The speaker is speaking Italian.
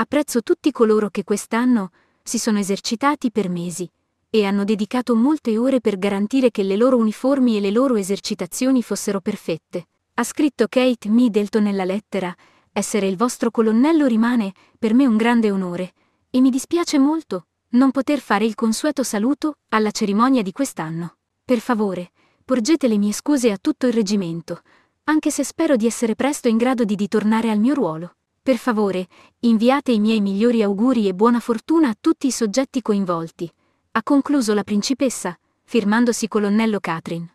Apprezzo tutti coloro che quest'anno si sono esercitati per mesi e hanno dedicato molte ore per garantire che le loro uniformi e le loro esercitazioni fossero perfette. Ha scritto Kate Middleton nella lettera, essere il vostro colonnello rimane per me un grande onore, e mi dispiace molto non poter fare il consueto saluto alla cerimonia di quest'anno. Per favore, porgete le mie scuse a tutto il reggimento, anche se spero di essere presto in grado di ritornare al mio ruolo. Per favore, inviate i miei migliori auguri e buona fortuna a tutti i soggetti coinvolti. Ha concluso la principessa, firmandosi colonnello Catherine.